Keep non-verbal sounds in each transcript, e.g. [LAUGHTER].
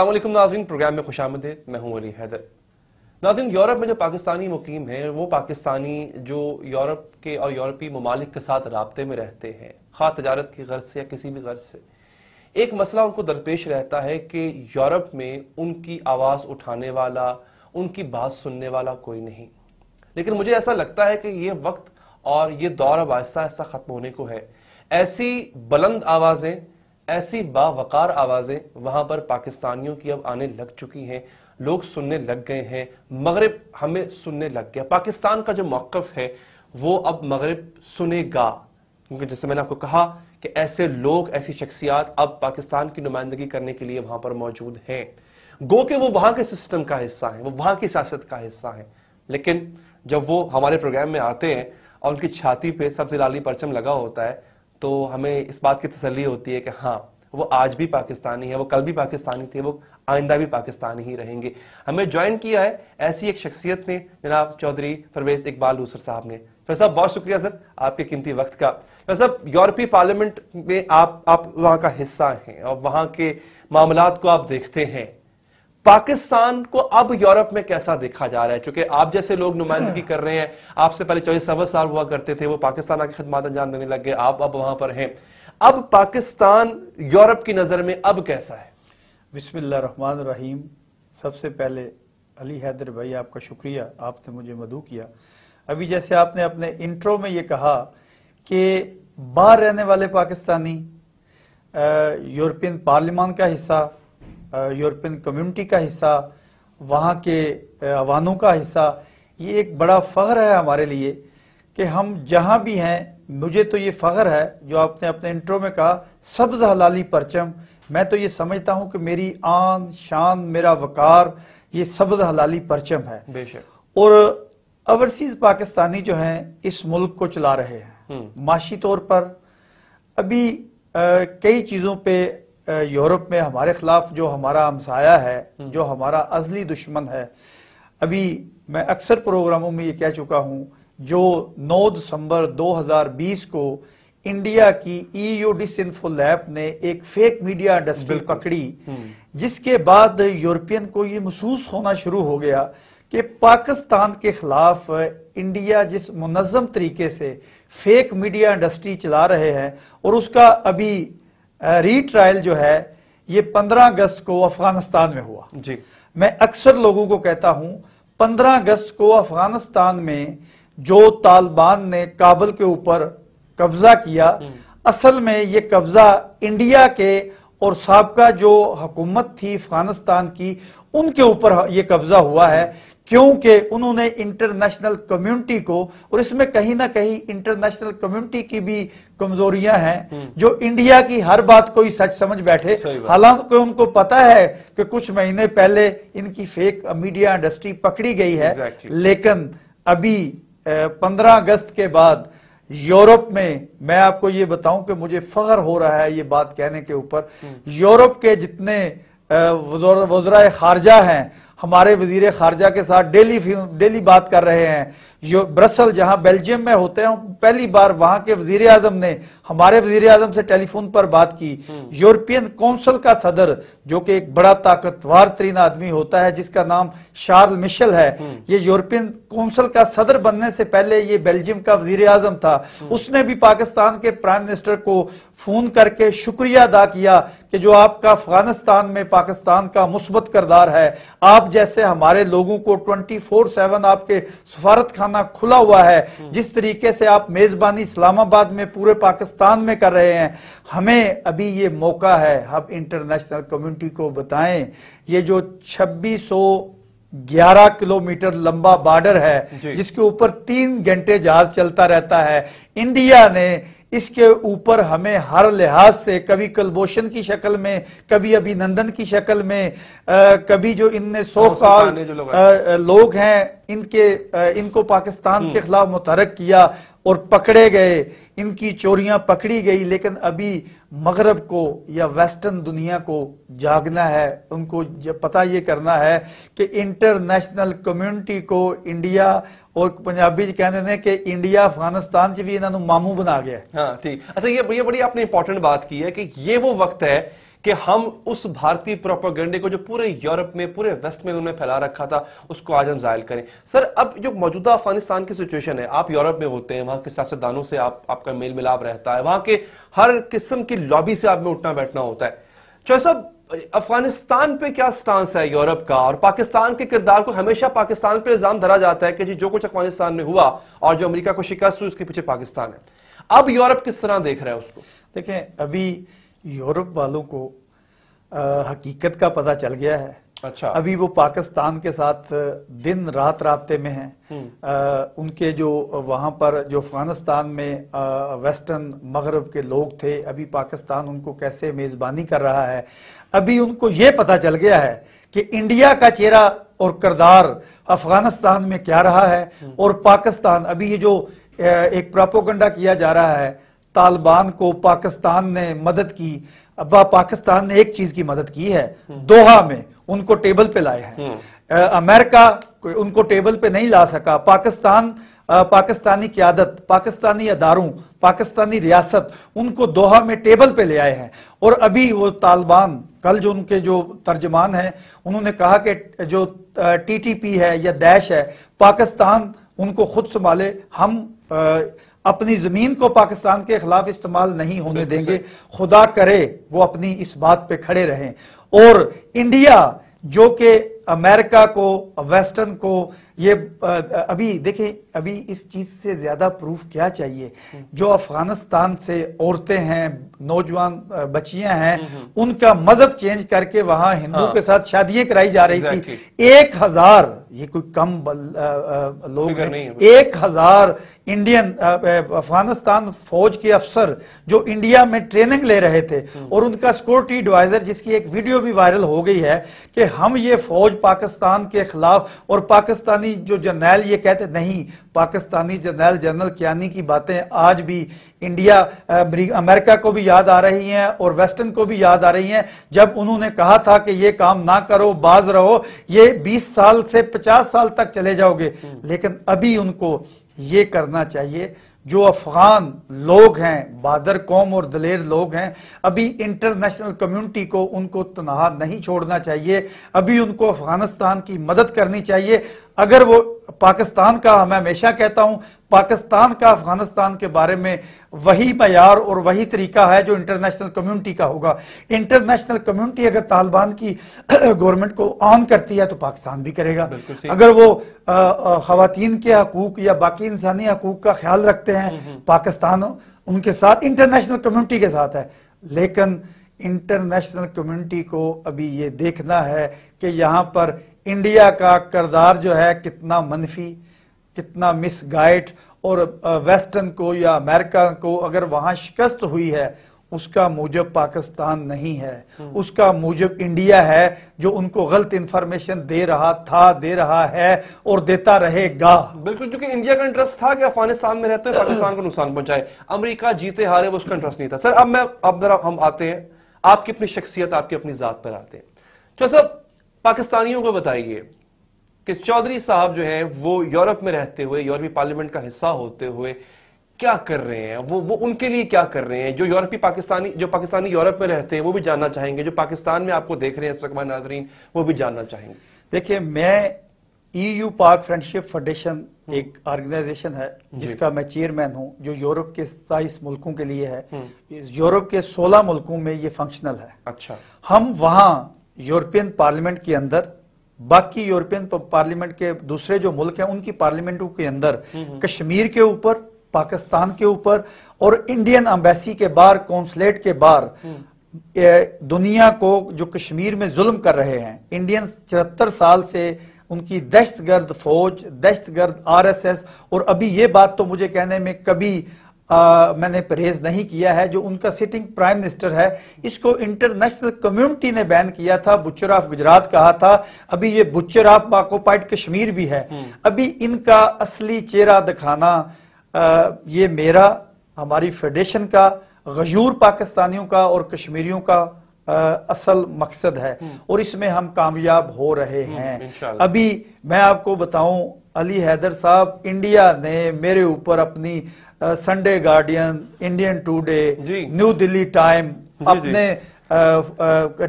असलम नाजरीन प्रोग्राम में खुश आमदे मैं हूं अली हैदर नाजीन यूरोप में जो पाकिस्तानी मुकीम है वो पाकिस्तानी जो यूरोप के और यूरोपी ममालिक के साथ रबते में रहते हैं खा तजारत की गर्ज से या किसी भी गर्ज से एक मसला उनको दरपेश रहता है कि यूरोप में उनकी आवाज़ उठाने वाला उनकी बात सुनने वाला कोई नहीं लेकिन मुझे ऐसा लगता है कि ये वक्त और ये दौर अब ऐसा ऐसा ख़त्म होने को है ऐसी बुलंद आवाज़ें ऐसी बावकार आवाजें वहां पर पाकिस्तानियों की अब आने लग चुकी हैं लोग सुनने लग गए हैं मगरब हमें सुनने लग गया पाकिस्तान का जो मौकफ है वो अब मगरब सुनेगा क्योंकि जैसे मैंने आपको कहा कि ऐसे लोग ऐसी शख्सियात अब पाकिस्तान की नुमाइंदगी करने के लिए वहां पर मौजूद हैं गो के वो वहां के सिस्टम का हिस्सा है वो वहां की सियासत का हिस्सा है लेकिन जब वो हमारे प्रोग्राम में आते हैं और उनकी छाती पे सबसे लाली परचम लगा होता है तो हमें इस बात की तसली होती है कि हाँ वो आज भी पाकिस्तानी है वो कल भी पाकिस्तानी थे वो आइंदा भी पाकिस्तानी ही रहेंगे हमें ज्वाइन किया है ऐसी एक शख्सियत ने जनाब चौधरी परवेज इकबाल लूसर साहब ने फिर साहब बहुत शुक्रिया सर आपके कीमती वक्त का फिर साहब यूरोपीय पार्लियामेंट में आप आप वहाँ का हिस्सा हैं और वहाँ के मामला को आप देखते हैं पाकिस्तान को अब यूरोप में कैसा देखा जा रहा है क्योंकि आप जैसे लोग नुमाइंदगी [CLEARS THROAT] कर रहे हैं आपसे पहले चौबीस सवा साल हुआ करते थे वो पाकिस्तान आके खदमात अंजाम देने लग गए आप अब वहां पर हैं अब पाकिस्तान यूरोप की नजर में अब कैसा है बिस्मिल्लाहमान रहीम सबसे पहले अली हैदर भाई आपका शुक्रिया आपने मुझे मधु किया अभी जैसे आपने अपने इंट्रो में ये कहा कि बाहर रहने वाले पाकिस्तानी यूरोपियन पार्लियमान का हिस्सा यूरोपियन कम्युनिटी का हिस्सा वहाँ के अवानों का हिस्सा ये एक बड़ा फ़ख्र है हमारे लिए कि हम जहाँ भी हैं मुझे तो ये फ़ख्र है जो आपने अपने इंट्रो में कहा सब्ज़ हलाली परचम मैं तो ये समझता हूँ कि मेरी आन शान मेरा वकार ये सब्ज़ हलाली परचम है बेशक और ओवरसीज पाकिस्तानी जो हैं इस मुल्क को चला रहे हैं हम्म। माशी तौर पर अभी आ, कई चीज़ों पे यूरोप में हमारे खिलाफ जो हमारा हमसाया है हम्म। जो हमारा अजली दुश्मन है अभी मैं अक्सर प्रोग्रामों में ये कह चुका हूँ जो 9 दिसंबर 2020 को इंडिया की ईयू डिसइंफो लैब ने एक फेक मीडिया इंडस्ट्री पकड़ी हम्म। जिसके बाद यूरोपियन को ये महसूस होना शुरू हो गया कि पाकिस्तान के खिलाफ इंडिया जिस मुनज़म तरीके से फेक मीडिया इंडस्ट्री चला रहे हैं और उसका अभी रीट्रायल जो है ये 15 अगस्त को अफगानिस्तान में हुआ जी मैं अक्सर लोगों को कहता हूं 15 अगस्त को अफगानिस्तान में जो तालिबान ने काबुल के ऊपर कब्जा किया हम्म। असल में ये कब्जा इंडिया के और सबका जो हुकूमत थी अफगानिस्तान की उनके ऊपर ये कब्जा हुआ है क्योंकि उन्होंने इंटरनेशनल कम्युनिटी को और इसमें कहीं ना कहीं इंटरनेशनल कम्युनिटी की भी कमजोरियां हैं हम्म। जो इंडिया की हर बात को ही सच समझ बैठे हालांकि उनको पता है कि कुछ महीने पहले इनकी फेक मीडिया इंडस्ट्री पकड़ी गई है exactly. लेकिन अभी पंद्रह अगस्त के बाद यूरोप में मैं आपको ये बताऊं कि मुझे फख्र हो रहा है ये बात कहने के ऊपर हम्म। यूरोप के जितने वजरा खारजा हैं हमारे वजीर खारजा के साथ डेली डेली बात कर रहे हैं जो ब्रसल जहां बेल्जियम में होते हैं पहली बार वहां के वजीर आजम ने हमारे वजीर आजम से टेलीफोन पर बात की हम्म। यूरोपियन काउंसिल का सदर जो कि एक बड़ा ताकतवर तरीन आदमी होता है जिसका नाम शार्ल मिशल है हम्म। ये यूरोपियन काउंसिल का सदर बनने से पहले ये बेल्जियम का वजीर आजम था हम्म। उसने भी पाकिस्तान के प्राइम मिनिस्टर को फोन करके शुक्रिया अदा किया कि जो आपका अफगानिस्तान में पाकिस्तान का मुस्बत करदार है आप आप जैसे हमारे लोगों को 24/7 आपके सफारत खाना खुला हुआ है जिस तरीके से आप मेजबानी इस्लामाबाद में पूरे पाकिस्तान में कर रहे हैं हमें अभी ये मौका है हम इंटरनेशनल कम्युनिटी को बताएं ये जो 2600 11 किलोमीटर लंबा बॉर्डर है जिसके ऊपर तीन घंटे जहाज चलता रहता है इंडिया ने इसके ऊपर हमें हर लिहाज से कभी कलबोशन की शक्ल में कभी अभिनंदन की शक्ल में आ, कभी जो इनने सौ का लोग, लोग हैं इनके आ, इनको पाकिस्तान के हम्म। खिलाफ मुतहरक किया और पकड़े गए इनकी चोरियां पकड़ी गई लेकिन अभी मगरब को या वेस्टर्न दुनिया को जागना है उनको पता ये करना है कि इंटरनेशनल कम्युनिटी को इंडिया और पंजाबी कहने ने कि इंडिया अफगानिस्तान च भी इन्हों मामू बना गया हाँ ठीक अच्छा ये ये बड़ी आपने इंपॉर्टेंट बात की है कि ये वो वक्त है कि हम उस भारतीय प्रोपोगंडे को जो पूरे यूरोप में पूरे वेस्ट में उन्होंने फैला रखा था उसको आज हम जायल करें सर अब जो मौजूदा अफगानिस्तान की सिचुएशन है आप यूरोप में होते हैं वहां के सियासतदानों से आप, आपका मेल मिलाप रहता है वहां के हर किस्म की लॉबी से आप में उठना बैठना होता है चौहै सब अफगानिस्तान पे क्या स्टांस है यूरोप का और पाकिस्तान के किरदार को हमेशा पाकिस्तान पे इल्जाम धरा जाता है कि जी जो कुछ अफगानिस्तान में हुआ और जो अमेरिका को शिकस्त हुई उसके पीछे पाकिस्तान है अब यूरोप किस तरह देख रहा है उसको देखें अभी यूरोप वालों को आ, हकीकत का पता चल गया है अच्छा अभी वो पाकिस्तान के साथ दिन रात रबते में हैं हम्म। उनके जो वहाँ पर जो अफगानिस्तान में आ, वेस्टर्न मगरब के लोग थे अभी पाकिस्तान उनको कैसे मेज़बानी कर रहा है अभी उनको ये पता चल गया है कि इंडिया का चेहरा और करदार अफगानिस्तान में क्या रहा है हम्म। और पाकिस्तान अभी ये जो एक प्रापोगंडा किया जा रहा है तालिबान को पाकिस्तान ने मदद की अब पाकिस्तान ने एक चीज की मदद की है हम्म। दोहा में उनको टेबल पे लाए हैं हम्म। अमेरिका उनको टेबल पे नहीं ला सका पाकिस्तान आ, पाकिस्तानी क्यादत पाकिस्तानी अदारों पाकिस्तानी रियासत उनको दोहा में टेबल पे ले आए हैं और अभी वो तालिबान कल जो उनके जो तर्जमान हैं उन्होंने कहा कि जो टीटीपी है या दैश है पाकिस्तान उनको खुद संभाले हम आ, अपनी जमीन को पाकिस्तान के खिलाफ इस्तेमाल नहीं होने देंगे खुदा करे वो अपनी इस बात पे खड़े रहें और इंडिया जो कि अमेरिका को वेस्टर्न को ये अभी देखें अभी इस चीज से ज्यादा प्रूफ क्या चाहिए जो अफगानिस्तान से औरतें हैं नौजवान बच्चियां हैं हम्म, हम्म। उनका मजहब चेंज करके वहां हिंदू हाँ। के साथ शादियां कराई जा रही थी एक हजार ये कोई कम बल, आ, आ, लोग नहीं एक हजार इंडियन अफगानिस्तान फौज के अफसर जो इंडिया में ट्रेनिंग ले रहे थे हम्म। और उनका सिक्योरिटी एडवाइजर जिसकी एक वीडियो भी वायरल हो गई है कि हम ये फौज पाकिस्तान के खिलाफ और पाकिस्तानी पाकिस्तानी जो जर्नैल ये कहते नहीं पाकिस्तानी जर्नैल जनरल क्यानी की बातें आज भी इंडिया अमेरिका को भी याद आ रही हैं और वेस्टर्न को भी याद आ रही हैं जब उन्होंने कहा था कि ये काम ना करो बाज रहो ये 20 साल से 50 साल तक चले जाओगे हम्म। लेकिन अभी उनको ये करना चाहिए जो अफगान लोग हैं बहादुर कौम और दलेर लोग हैं अभी इंटरनेशनल कम्युनिटी को उनको तनहा नहीं छोड़ना चाहिए अभी उनको अफगानिस्तान की मदद करनी चाहिए अगर वो पाकिस्तान का मैं हमेशा कहता हूं पाकिस्तान का अफगानिस्तान के बारे में वही मैार और वही तरीका है जो इंटरनेशनल कम्युनिटी का होगा इंटरनेशनल कम्युनिटी अगर तालिबान की [CLEARS THROAT] गवर्नमेंट को ऑन करती है तो पाकिस्तान भी करेगा अगर वो खातन के हकूक या बाकी इंसानी हकूक का ख्याल रखते हैं हम्म, हम्म। पाकिस्तान उनके साथ इंटरनेशनल कम्युनिटी के साथ है लेकिन इंटरनेशनल कम्युनिटी को अभी ये देखना है कि यहाँ पर इंडिया का करदार जो है कितना मनफी कितना मिस गाइड और वेस्टर्न को या अमेरिका को अगर वहां शिकस्त हुई है उसका मूजब पाकिस्तान नहीं है हम्म। उसका मूजब इंडिया है जो उनको गलत इंफॉर्मेशन दे रहा था दे रहा है और देता रहेगा बिल्कुल क्योंकि इंडिया का इंटरेस्ट था कि अफगानिस्तान में रहते हुए [COUGHS] पाकिस्तान को नुकसान पहुंचाए अमेरिका जीते हारे वो उसका इंटरेस्ट नहीं था सर अब मैं अब जरा हम आते हैं आपकी अपनी शख्सियत आपकी अपनी जात पर आते हैं चलो सर पाकिस्तानियों को बताइए कि चौधरी साहब जो है वो यूरोप में रहते हुए यूरोपीय पार्लियामेंट का हिस्सा होते हुए क्या कर रहे हैं वो वो उनके लिए क्या कर रहे हैं जो यूरोपीय पाकिस्तानी जो पाकिस्तानी यूरोप में रहते हैं वो भी जानना चाहेंगे जो पाकिस्तान में आपको देख रहे हैं इस वक्त नाजरीन वो भी जानना चाहेंगे देखिए मैं ईयू पाक फ्रेंडशिप फाउंडेशन एक ऑर्गेनाइजेशन है जिसका मैं चेयरमैन हूं जो यूरोप के सताईस मुल्कों के लिए है हम्म। यूरोप के सोलह मुल्कों में ये फंक्शनल है अच्छा हम वहां यूरोपियन पार्लियामेंट के अंदर बाकी यूरोपियन पार्लियामेंट के दूसरे जो मुल्क हैं उनकी पार्लियामेंटों के अंदर हम्म, हम्म। कश्मीर के ऊपर पाकिस्तान के ऊपर और इंडियन अम्बेसी के बाहर कौंसलेट के बाहर हम्म। दुनिया को जो कश्मीर में जुल्म कर रहे हैं इंडियन चौहत्तर साल से उनकी दहशतगर्द फौज दहशतगर्द आरएसएस और अभी ये बात तो मुझे कहने में कभी आ, मैंने परहेज नहीं किया है जो उनका सिटिंग प्राइम मिनिस्टर है इसको इंटरनेशनल कम्युनिटी ने बैन किया था बुच्चर ऑफ गुजरात कहा था अभी ये बुचर ऑफ ऑक्यूपाइड कश्मीर भी है हम्म। अभी इनका असली चेहरा दिखाना आ, ये मेरा हमारी फेडरेशन का गजूर पाकिस्तानियों का और कश्मीरियों का आ, असल मकसद है हम्म। और इसमें हम कामयाब हो रहे हम्म, हैं अभी मैं आपको बताऊं अली हैदर साहब इंडिया ने मेरे ऊपर अपनी Sunday Guardian Indian Today New Delhi time अपने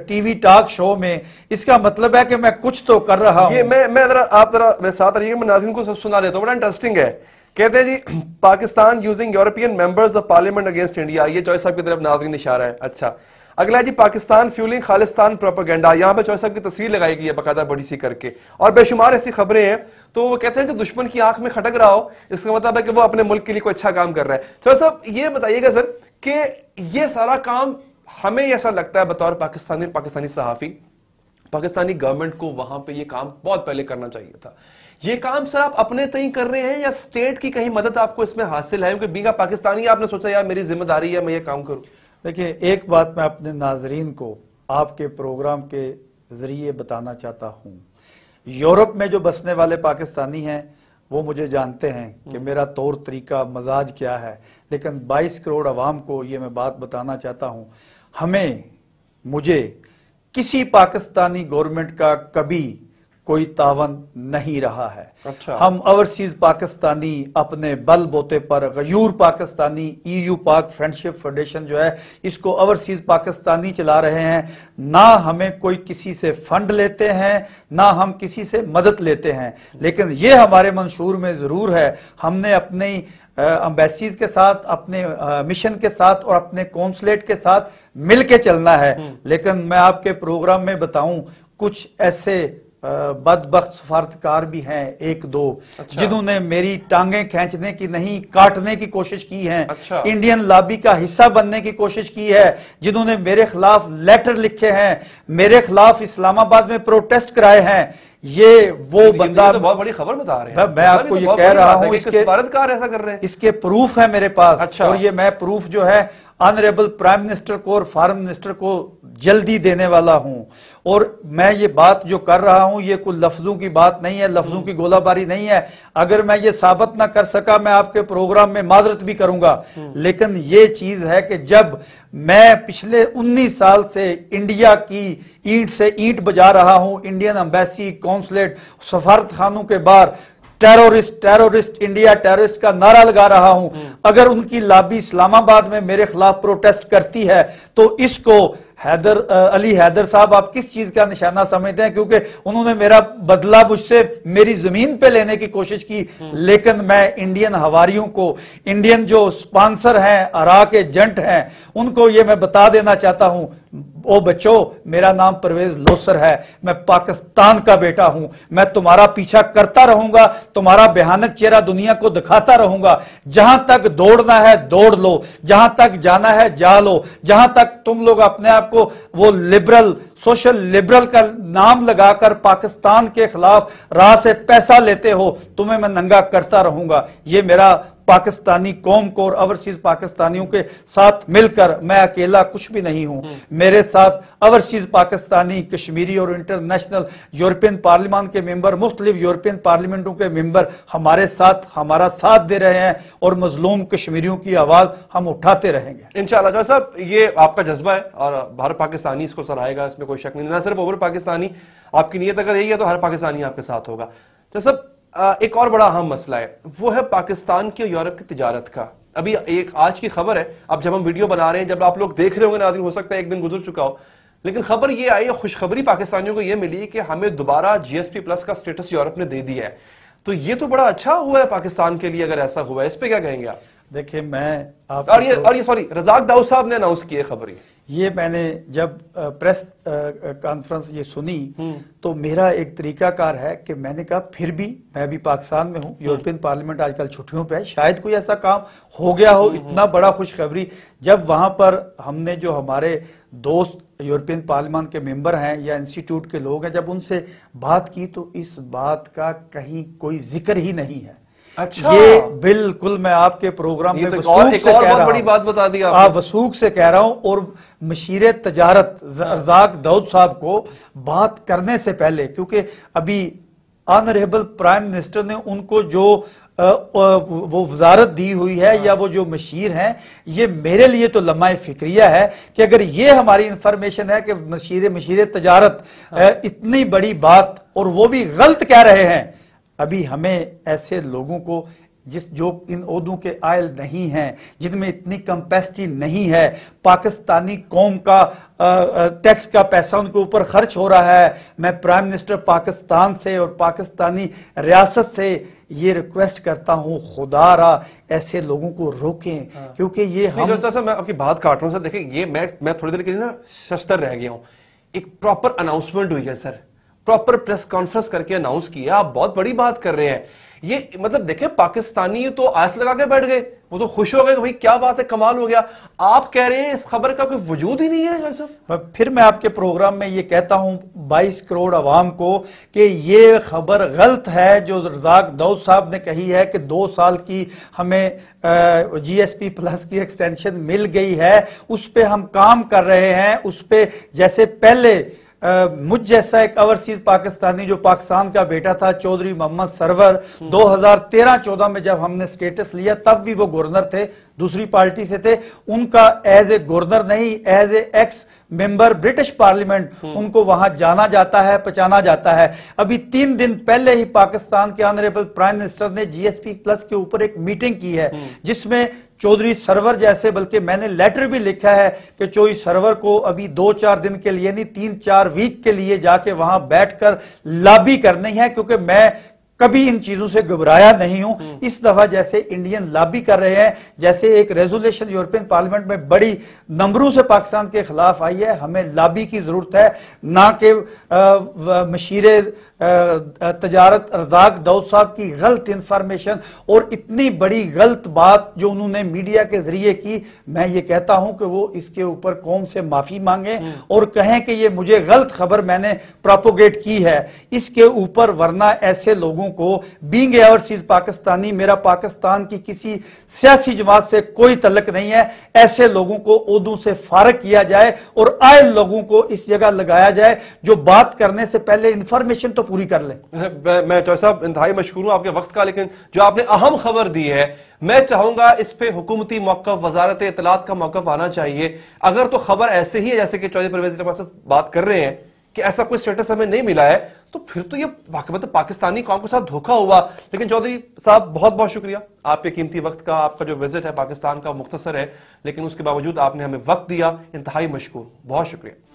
टीवी टॉक शो में इसका मतलब है कि मैं कुछ तो कर रहा हूं ये मैं मैं जरा आप जरा मेरे साथ रहिए मैं नाजिम को सब सुना देता हूँ बड़ा इंटरेस्टिंग है कहते हैं जी [CLEARS THROAT] Pakistan using European members of parliament against India ये चॉइस की तरफ नाजरीन इशारा है अच्छा अगला जी पाकिस्तान फ्यूलिंग खालिस्तान प्रोपागेंडा यहाँ पे चॉइस की तस्वीर लगाई गई है बाकायदा बड़ी सी करके और बेशुमार ऐसी खबरें हैं तो वो कहते हैं जब दुश्मन की आंख में खटक रहा हो इसका मतलब है कि वो अपने मुल्क के लिए कोई अच्छा काम कर रहा है तो साहब ये बताइएगा सर कि ये सारा काम हमें ऐसा लगता है बतौर पाकिस्तानी पाकिस्तानी सहाफ़ी पाकिस्तानी गवर्नमेंट को वहां पे ये काम बहुत पहले करना चाहिए था ये काम सर आप अपने तीन कर रहे हैं या स्टेट की कहीं मदद आपको इसमें हासिल है क्योंकि बीघा पाकिस्तानी आपने सोचा यार मेरी जिम्मेदारी है मैं ये काम करूं देखिए एक बात मैं अपने नाजरीन को आपके प्रोग्राम के जरिए बताना चाहता हूं यूरोप में जो बसने वाले पाकिस्तानी हैं वो मुझे जानते हैं कि हम्म। मेरा तौर तरीका मजाज क्या है लेकिन 22 करोड़ अवाम को ये मैं बात बताना चाहता हूँ हमें मुझे किसी पाकिस्तानी गवर्नमेंट का कभी कोई तावन नहीं रहा है अच्छा। हम ओवरसीज पाकिस्तानी अपने बल बोते पर गयूर Pakistani EU e Pak friendship federation जो है इसको ओवरसीज पाकिस्तानी चला रहे हैं ना हमें कोई किसी से फंड लेते हैं ना हम किसी से मदद लेते हैं लेकिन ये हमारे मंशूर में जरूर है हमने अपनी अम्बेसीज के साथ अपने मिशन के साथ और अपने कौंसलेट के साथ मिलके चलना है हम्म। लेकिन मैं आपके प्रोग्राम में बताऊं कुछ ऐसे बदबخت सफारतकार भी हैं एक दो अच्छा। जिन्होंने मेरी टांगे खींचने की नहीं काटने की कोशिश की है अच्छा। इंडियन लॉबी का हिस्सा बनने की कोशिश की है जिन्होंने मेरे खिलाफ लेटर लिखे हैं मेरे खिलाफ इस्लामाबाद में प्रोटेस्ट कराए हैं ये वो बंदा तो बहुत बड़ी खबर बता रहे हैं मैं आपको तो ये कह रहा हूँ इसके भारतकार ऐसा कर रहे हैं इसके प्रूफ है मेरे पास अच्छा। और ये मैं प्रूफ जो है ऑनरेबल प्राइम मिनिस्टर को और फॉरन मिनिस्टर को जल्दी देने वाला हूँ और मैं ये बात जो कर रहा हूं ये कुछ लफ्जों की बात नहीं है लफ्जों की गोलाबारी नहीं है अगर मैं ये साबित ना कर सका मैं आपके प्रोग्राम में माजरत भी करूंगा लेकिन ये चीज है कि जब मैं पिछले 19 साल से इंडिया की ईट से ईट बजा रहा हूं इंडियन अम्बेसी कौंसलेट सफारत खानों के बाहर टेररिस्ट टेररिस्ट इंडिया टेररिस्ट का नारा लगा रहा हूं अगर उनकी लाबी इस्लामाबाद में मेरे खिलाफ प्रोटेस्ट करती है तो इसको हैदर अली हैदर साहब आप किस चीज का निशाना समझते हैं क्योंकि उन्होंने मेरा बदला मुझसे मेरी जमीन पे लेने की कोशिश की हम्म। लेकिन मैं इंडियन हवारियों को इंडियन जो स्पॉन्सर हैं अराक एजेंट हैं उनको ये मैं बता देना चाहता हूं ओ बच्चो मेरा नाम परवेज लोसर है मैं पाकिस्तान का बेटा हूं मैं तुम्हारा पीछा करता रहूंगा तुम्हारा भयानक चेहरा दुनिया को दिखाता रहूंगा जहां तक दौड़ना है दौड़ लो जहां तक जाना है जा लो जहां तक तुम लोग अपने आप को वो लिबरल सोशल लिबरल का नाम लगाकर पाकिस्तान के खिलाफ राह से पैसा लेते हो तुम्हें मैं नंगा करता रहूंगा ये मेरा पाकिस्तानी कौम को और ओवरसीज पाकिस्तानियों के साथ मिलकर मैं अकेला कुछ भी नहीं हूं हम्म। मेरे साथ ओवरसीज पाकिस्तानी कश्मीरी और इंटरनेशनल यूरोपियन पार्लियामेंट के मेंबर मुख्तलिफ यूरोपियन पार्लियामेंटों के मेंबर हमारे साथ हमारा साथ दे रहे हैं और मजलूम कश्मीरियों की आवाज हम उठाते रहेंगे इंशाला साहब ये आपका जज्बा है और भारत पाकिस्तानी इसको सराहेगा इसमें कोई शक नहीं ना सिर्फ ओवर पाकिस्तानी आपकी नीयत अगर यही है तो हर पाकिस्तानी आपके साथ होगा तो सब एक और बड़ा अहम मसला है वो है पाकिस्तान की और यूरोप की तजारत का अभी एक आज की खबर है अब जब हम वीडियो बना रहे हैं जब आप लोग देख रहे होंगे नाजिम हो सकता है एक दिन गुजर चुका हो लेकिन खबर ये आई खुशखबरी पाकिस्तानियों को ये मिली कि हमें दोबारा जीएसपी प्लस का स्टेटस यूरोप ने दे दिया है तो ये तो बड़ा अच्छा हुआ है पाकिस्तान के लिए अगर ऐसा हुआ है इस पर क्या कहेंगे आप देखिए मैं आप और ये और ये सॉरी रजाक दाऊ साहब ने अनाउंस किया खबर ये ये मैंने जब प्रेस कॉन्फ्रेंस ये सुनी हम्म। तो मेरा एक तरीकाकार है कि मैंने कहा फिर भी मैं भी पाकिस्तान में हूँ यूरोपियन हम्म। पार्लियामेंट आजकल छुट्टियों पे है शायद कोई ऐसा काम हो गया हो हम्म, इतना बड़ा खुशखबरी जब वहां पर हमने जो हमारे दोस्त यूरोपियन पार्लियामेंट के मेंबर हैं या इंस्टीट्यूट के लोग हैं जब उनसे बात की तो इस बात का कहीं कोई जिक्र ही नहीं है अच्छा ये बिल्कुल मैं आपके प्रोग्राम में तो और, से और कह रहा बड़ी बात बता दी आप वसूख से कह रहा हूं और मशीर तजारत अर्जाक हाँ। दाऊद साहब को बात करने से पहले क्योंकि अभी ऑनरेबल प्राइम मिनिस्टर ने उनको जो आ, वो वजारत दी हुई है हाँ। या वो जो मशीर हैं ये मेरे लिए तो लम्हा फिक्रिया है कि अगर ये हमारी इंफॉर्मेशन है कि मशीर मशीर तजारत हाँ। इतनी बड़ी बात और वो भी गलत कह रहे हैं अभी हमें ऐसे लोगों को जिस जो इन उदों के आयल नहीं हैं जिनमें इतनी कंपेसिटी नहीं है पाकिस्तानी कौम का टैक्स का पैसा उनके ऊपर खर्च हो रहा है मैं प्राइम मिनिस्टर पाकिस्तान से और पाकिस्तानी रियासत से ये रिक्वेस्ट करता हूँ खुदा रहा ऐसे लोगों को रोकें हाँ। क्योंकि ये हम तो सर मैं आपकी बात काट रहा हूँ सर देखिए ये मैं मैं थोड़ी देर के लिए ना शस्तर रह गया हूँ एक प्रॉपर अनाउंसमेंट हुई है सर प्रॉपर प्रेस कॉन्फ्रेंस करके अनाउंस किया आप बहुत बड़ी बात कर रहे हैं ये मतलब देखें पाकिस्तानी तो आस लगा के बैठ गए वो तो खुश हो गए भाई क्या बात है कमाल हो गया आप कह रहे हैं इस खबर का कोई वजूद ही नहीं है साहब फिर मैं आपके प्रोग्राम में ये कहता हूं 22 करोड़ अवाम को कि ये खबर गलत है जो रजाक दाऊद साहब ने कही है कि दो साल की हमें जीएसपी प्लस की एक्सटेंशन मिल गई है उस पर हम काम कर रहे हैं उस पर जैसे पहले मुझ जैसा एक अवरसीज पाकिस्तानी जो पाकिस्तान का बेटा था चौधरी मोहम्मद सरवर 2013-14 हम्म। में जब हमने स्टेटस लिया तब भी वो गवर्नर थे दूसरी पार्टी से थे उनका एज ए गवर्नर नहीं as a ex member British parliament हम्म। उनको वहां जाना जाता है पहचाना जाता है अभी तीन दिन पहले ही पाकिस्तान के ऑनरेबल प्राइम मिनिस्टर ने जीएसपी प्लस के ऊपर एक मीटिंग की है हम्म। जिसमें चौधरी सरवर जैसे बल्कि मैंने लेटर भी लिखा है कि चौधरी सरवर को अभी दो चार दिन के लिए नहीं तीन चार वीक के लिए जाके वहां बैठकर लॉबी करनी है क्योंकि मैं कभी इन चीजों से घबराया नहीं हूं हम्म। इस दफा जैसे इंडियन लाबी कर रहे हैं जैसे एक रेजोल्यूशन यूरोपियन पार्लियामेंट में बड़ी नंबरों से पाकिस्तान के खिलाफ आई है हमें लाबी की जरूरत है ना कि मशीरें तजारत रजाक दाऊद साहब की गलत इंफॉर्मेशन और इतनी बड़ी गलत बात जो उन्होंने मीडिया के जरिए की मैं ये कहता हूं कि वो इसके ऊपर कौम से माफी मांगे हम्म। और कहें कि ये मुझे गलत खबर मैंने प्रोपोगेट की है इसके ऊपर वरना ऐसे लोगों को बींग एवरसीज पाकिस्तानी मेरा पाकिस्तान की किसी सियासी जमात से कोई तलक नहीं है ऐसे लोगों को उदू से फारग किया जाए और आए लोगों को इस जगह लगाया जाए जो बात करने से पहले इंफॉर्मेशन तो पूरी कर लें मैं चौहर तो साहब इंतहाई मशहूर हूँ आपके वक्त का लेकिन जो आपने अहम खबर दी है मैं चाहूंगा इस पे हुकूमती मौक़ वजारत इतलात का मौक़ आना चाहिए अगर तो खबर ऐसे ही है जैसे कि चौधरी परवेज बात कर रहे हैं कि ऐसा कोई स्टेटस हमें नहीं मिला है तो फिर तो ये मतलब पाकिस्तानी कौम के साथ धोखा हुआ लेकिन चौधरी साहब बहुत बहुत शुक्रिया आपके कीमती वक्त का आपका जो विजिट है पाकिस्तान का मुख्तसर है लेकिन उसके बावजूद आपने हमें वक्त दिया इंतहाई मशहूर बहुत शुक्रिया